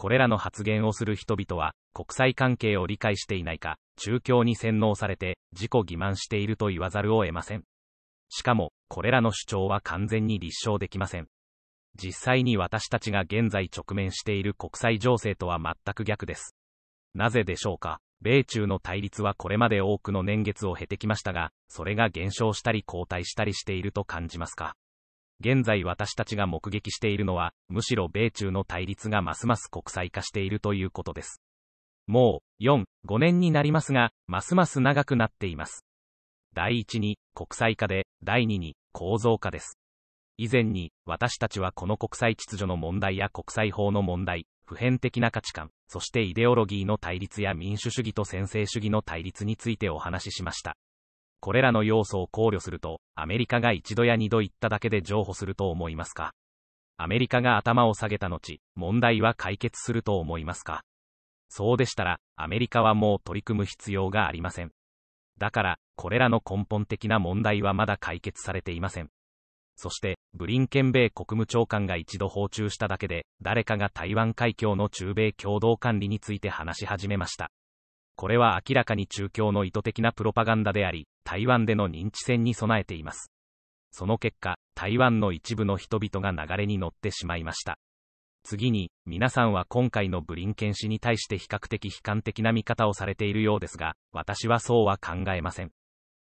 これらの発言をする人々は、国際関係を理解していないか、中共に洗脳されて、自己欺瞞していると言わざるを得ません。しかも、これらの主張は完全に立証できません。実際に私たちが現在直面している国際情勢とは全く逆です。なぜでしょうか米中の対立はこれまで多くの年月を経てきましたが、それが減少したり後退したりしていると感じますか現在私たちが目撃しているのは、むしろ米中の対立がますます国際化しているということです。もう、4、5年になりますが、ますます長くなっています。第一に、国際化で、第二に、構造化です。以前に、私たちはこの国際秩序の問題や国際法の問題、普遍的な価値観、そしてイデオロギーの対立や民主主義と専制主義の対立についてお話ししました。これらの要素を考慮すると、アメリカが一度や二度言っただけで譲歩すると思いますかアメリカが頭を下げた後、問題は解決すると思いますかそうでしたら、アメリカはもう取り組む必要がありません。だから、これらの根本的な問題はまだ解決されていません。そして、ブリンケン米国務長官が一度訪中しただけで、誰かが台湾海峡の中米共同管理について話し始めました。これは明らかに中共の意図的なプロパガンダであり、台湾での認知戦に備えています。その結果、台湾の一部の人々が流れに乗ってしまいました。次に、皆さんは今回のブリンケン氏に対して比較的悲観的な見方をされているようですが、私はそうは考えません。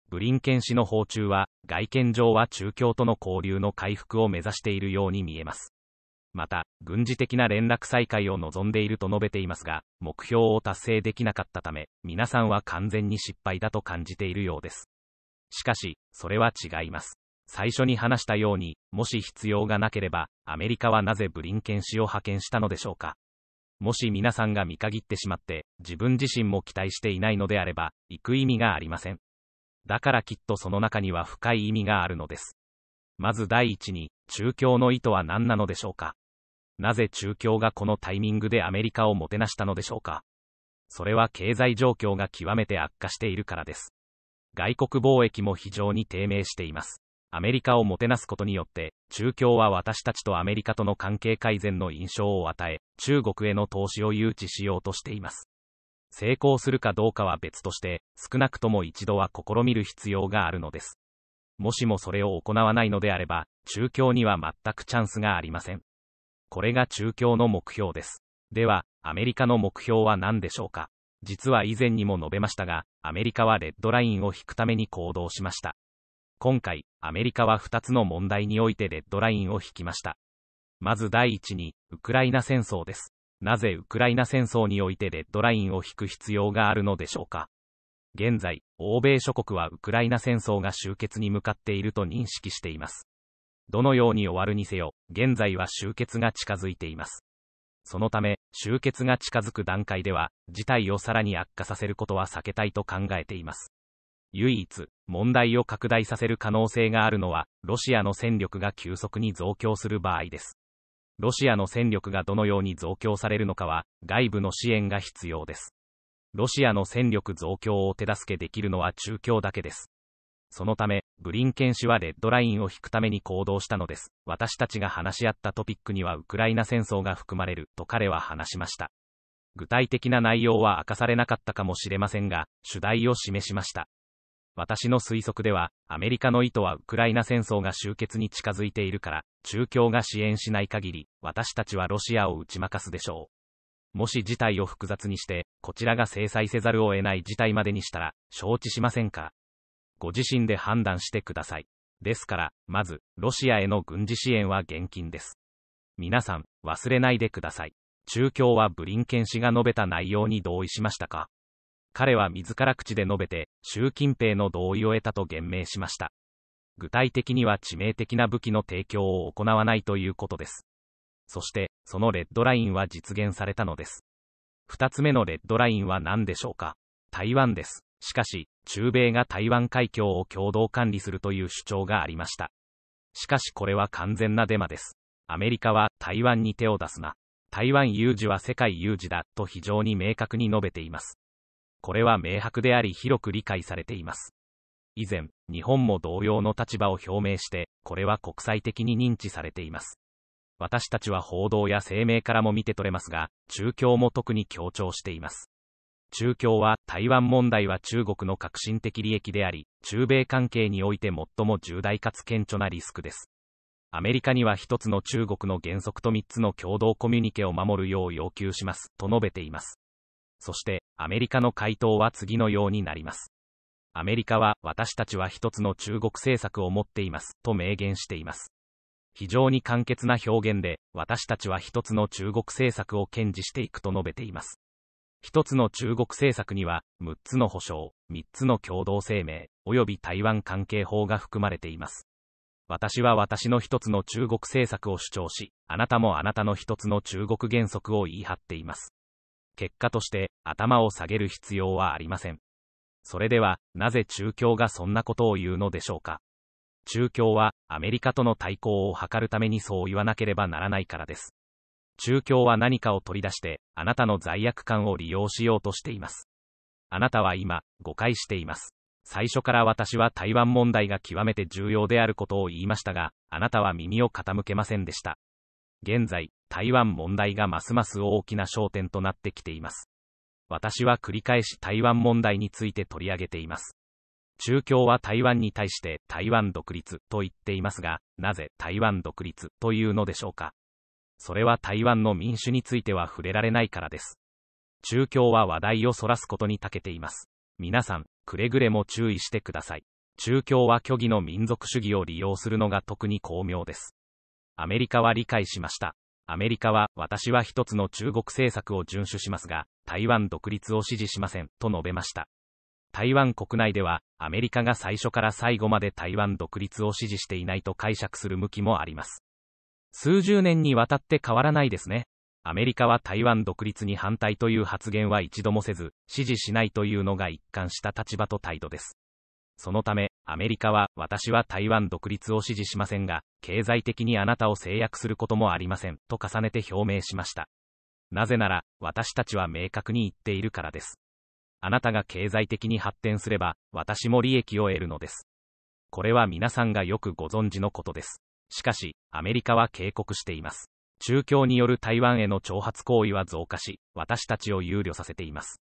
ブリンケン氏の訪中は、外見上は中共との交流の回復を目指しているように見えます。また、軍事的な連絡再開を望んでいると述べていますが、目標を達成できなかったため、皆さんは完全に失敗だと感じているようです。しかし、それは違います。最初に話したように、もし必要がなければ、アメリカはなぜブリンケン氏を派遣したのでしょうか。もし皆さんが見限ってしまって、自分自身も期待していないのであれば、行く意味がありません。だからきっとその中には深い意味があるのです。まず第一に、中共の意図は何なのでしょうか。なぜ中共がこのタイミングでアメリカをもてなしたのでしょうか。それは経済状況が極めて悪化しているからです。外国貿易も非常に低迷しています。アメリカをもてなすことによって、中共は私たちとアメリカとの関係改善の印象を与え、中国への投資を誘致しようとしています。成功するかどうかは別として、少なくとも一度は試みる必要があるのです。もしもそれを行わないのであれば、中共には全くチャンスがありません。これが中共の目標です。では、アメリカの目標は何でしょうか実は以前にも述べましたが、アメリカはレッドラインを引くために行動しました。今回、アメリカは2つの問題においてレッドラインを引きました。まず第一に、ウクライナ戦争です。なぜウクライナ戦争においてレッドラインを引く必要があるのでしょうか現在、欧米諸国はウクライナ戦争が終結に向かっていると認識しています。どのように終わるにせよ、現在は終結が近づいています。そのため、終結が近づく段階では、事態をさらに悪化させることは避けたいと考えています。唯一、問題を拡大させる可能性があるのは、ロシアの戦力が急速に増強する場合です。ロシアの戦力がどのように増強されるのかは、外部の支援が必要です。ロシアの戦力増強を手助けできるのは中共だけです。そのため、ブリンケン氏はレッドラインを引くために行動したのです。私たちが話し合ったトピックにはウクライナ戦争が含まれると彼は話しました。具体的な内容は明かされなかったかもしれませんが、主題を示しました。私の推測では、アメリカの意図はウクライナ戦争が終結に近づいているから、中共が支援しない限り、私たちはロシアを打ち負かすでしょう。もし事態を複雑にして、こちらが制裁せざるを得ない事態までにしたら、承知しませんかご自身で判断してください。ですから、まず、ロシアへの軍事支援は現金です。皆さん、忘れないでください。中共はブリンケン氏が述べた内容に同意しましたか彼は自ら口で述べて、習近平の同意を得たと言明しました。具体的には致命的な武器の提供を行わないということです。そして、そのレッドラインは実現されたのです。二つ目のレッドラインは何でしょうか台湾です。しかし、中米が台湾海峡を共同管理するという主張がありました。しかしこれは完全なデマです。アメリカは台湾に手を出すな。台湾有事は世界有事だと非常に明確に述べています。これは明白であり広く理解されています。以前、日本も同様の立場を表明して、これは国際的に認知されています。私たちは報道や声明からも見て取れますが、中共も特に強調しています。中共は台湾問題は中国の革新的利益であり、中米関係において最も重大かつ顕著なリスクです。アメリカには一つの中国の原則と三つの共同コミュニケを守るよう要求します、と述べています。そして、アメリカの回答は次のようになります。アメリカは、私たちは一つの中国政策を持っています、と明言しています。非常に簡潔な表現で、私たちは一つの中国政策を堅持していくと述べています。一つの中国政策には、6つの保障、3つの共同声明、及び台湾関係法が含まれています。私は私の一つの中国政策を主張し、あなたもあなたの一つの中国原則を言い張っています。結果として、頭を下げる必要はありません。それでは、なぜ中共がそんなことを言うのでしょうか。中共は、アメリカとの対抗を図るためにそう言わなければならないからです。中共は何かを取り出して、あなたの罪悪感を利用しようとしています。あなたは今、誤解しています。最初から私は台湾問題が極めて重要であることを言いましたが、あなたは耳を傾けませんでした。現在、台湾問題がますます大きな焦点となってきています。私は繰り返し台湾問題について取り上げています。中共は台湾に対して台湾独立と言っていますが、なぜ台湾独立というのでしょうか。それは台湾の民主については触れられないからです。中共は話題をそらすことに長けています。皆さん、くれぐれも注意してください。中共は虚偽の民族主義を利用するのが特に巧妙です。アメリカは理解しました。アメリカは、私は一つの中国政策を遵守しますが、台湾独立を支持しません、と述べました。台湾国内では、アメリカが最初から最後まで台湾独立を支持していないと解釈する向きもあります。数十年にわたって変わらないですね。アメリカは台湾独立に反対という発言は一度もせず、支持しないというのが一貫した立場と態度です。そのため、アメリカは、私は台湾独立を支持しませんが、経済的にあなたを制約することもありません、と重ねて表明しました。なぜなら、私たちは明確に言っているからです。あなたが経済的に発展すれば、私も利益を得るのです。これは皆さんがよくご存知のことです。しかし、アメリカは警告しています。中共による台湾への挑発行為は増加し、私たちを憂慮させています。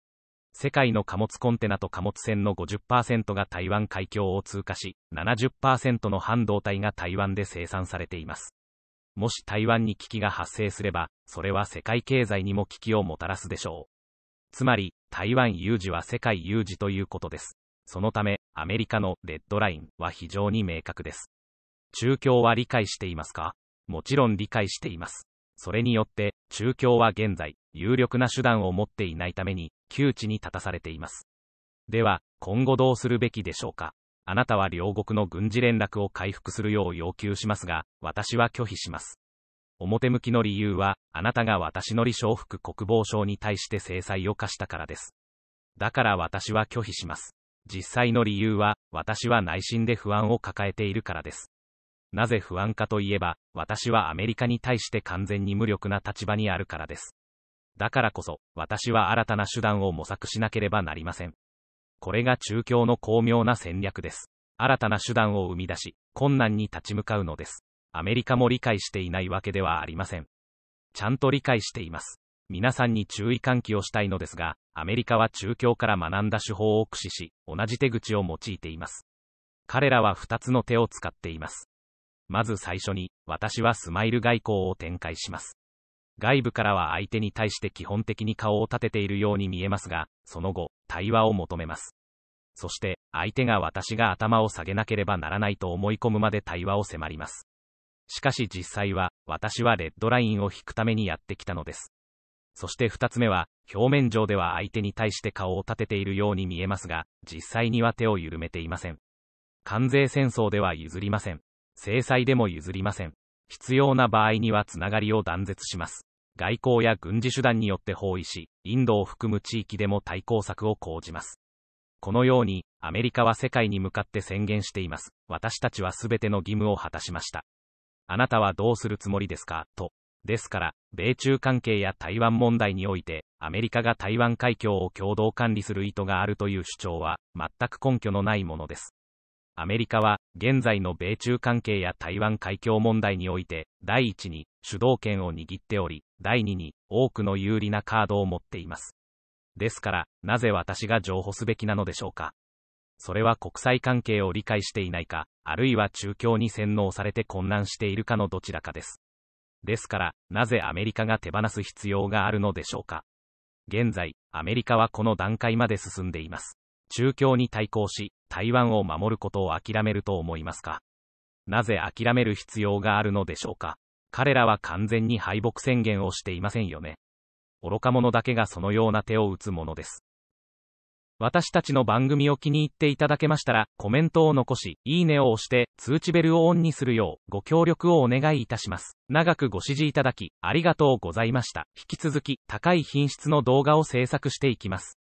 世界の貨物コンテナと貨物船の50%が台湾海峡を通過し、70%の半導体が台湾で生産されています。もし台湾に危機が発生すれば、それは世界経済にも危機をもたらすでしょう。つまり、台湾有事は世界有事ということです。そのため、アメリカのレッドラインは非常に明確です。中共は理解していますかもちろん理解しています。それによって、中共は現在、有力な手段を持っていないために、窮地に立たされています。では、今後どうするべきでしょうかあなたは両国の軍事連絡を回復するよう要求しますが、私は拒否します。表向きの理由は、あなたが私の李承福国防相に対して制裁を課したからです。だから私は拒否します。実際の理由は、私は内心で不安を抱えているからです。なぜ不安かといえば、私はアメリカに対して完全に無力な立場にあるからです。だからこそ、私は新たな手段を模索しなければなりません。これが中共の巧妙な戦略です。新たな手段を生み出し、困難に立ち向かうのです。アメリカも理解していないわけではありません。ちゃんと理解しています。皆さんに注意喚起をしたいのですが、アメリカは中共から学んだ手法を駆使し、同じ手口を用いています。彼らは2つの手を使っています。まず最初に、私はスマイル外交を展開します。外部からは相手に対して基本的に顔を立てているように見えますが、その後、対話を求めます。そして、相手が私が頭を下げなければならないと思い込むまで対話を迫ります。しかし実際は、私はレッドラインを引くためにやってきたのです。そして二つ目は、表面上では相手に対して顔を立てているように見えますが、実際には手を緩めていません。関税戦争では譲りません。制裁でも譲りません。必要な場合にはつながりを断絶します。外交や軍事手段によって包囲し、インドを含む地域でも対抗策を講じます。このように、アメリカは世界に向かって宣言しています。私たちはすべての義務を果たしました。あなたはどうするつもりですかと。ですから、米中関係や台湾問題において、アメリカが台湾海峡を共同管理する意図があるという主張は、全く根拠のないものです。アメリカは現在の米中関係や台湾海峡問題において第一に主導権を握っており第二に多くの有利なカードを持っていますですからなぜ私が譲歩すべきなのでしょうかそれは国際関係を理解していないかあるいは中共に洗脳されて混乱しているかのどちらかですですからなぜアメリカが手放す必要があるのでしょうか現在アメリカはこの段階まで進んでいます中共に対抗し台湾を守ることを諦めると思いますかなぜ諦める必要があるのでしょうか彼らは完全に敗北宣言をしていませんよね。愚か者だけがそのような手を打つものです。私たちの番組を気に入っていただけましたら、コメントを残し、いいねを押して、通知ベルをオンにするよう、ご協力をお願いいたします。長くご支持いただき、ありがとうございました。引き続き、高い品質の動画を制作していきます。